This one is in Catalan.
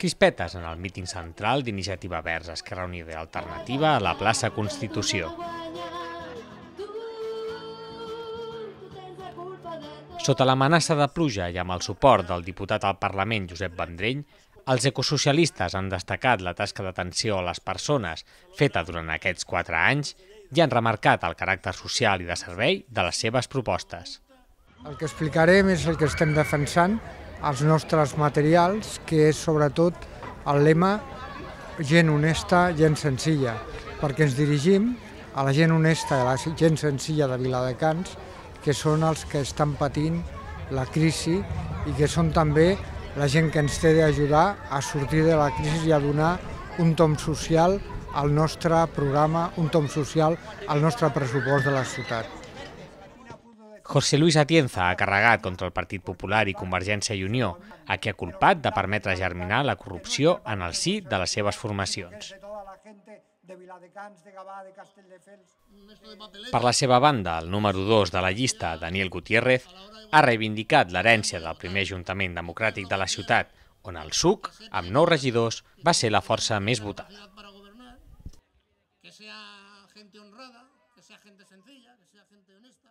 Crispetes en el míting central d'Iniciativa Verds Esquerra Unida Alternativa a la plaça Constitució. Sota l'amenaça de pluja i amb el suport del diputat al Parlament Josep Vendrell, els ecosocialistes han destacat la tasca d'atenció a les persones feta durant aquests quatre anys i han remarcat el caràcter social i de servei de les seves propostes. El que explicarem és el que estem defensant als nostres materials, que és sobretot el lema gent honesta, gent senzilla, perquè ens dirigim a la gent honesta i a la gent senzilla de Viladecans, que són els que estan patint la crisi i que són també la gent que ens té d'ajudar a sortir de la crisi i a donar un tom social al nostre programa, un tom social al nostre pressupost de la ciutat. José Luis Atienza ha carregat contra el Partit Popular i Convergència i Unió, a qui ha culpat de permetre germinar la corrupció en el sí de les seves formacions. Per la seva banda, el número 2 de la llista, Daniel Gutiérrez, ha reivindicat l'herència del primer Ajuntament Democràtic de la ciutat, on el SUC, amb nou regidors, va ser la força més votada. Que sea gente honrada, que sea gente sencilla, que sea gente honesta.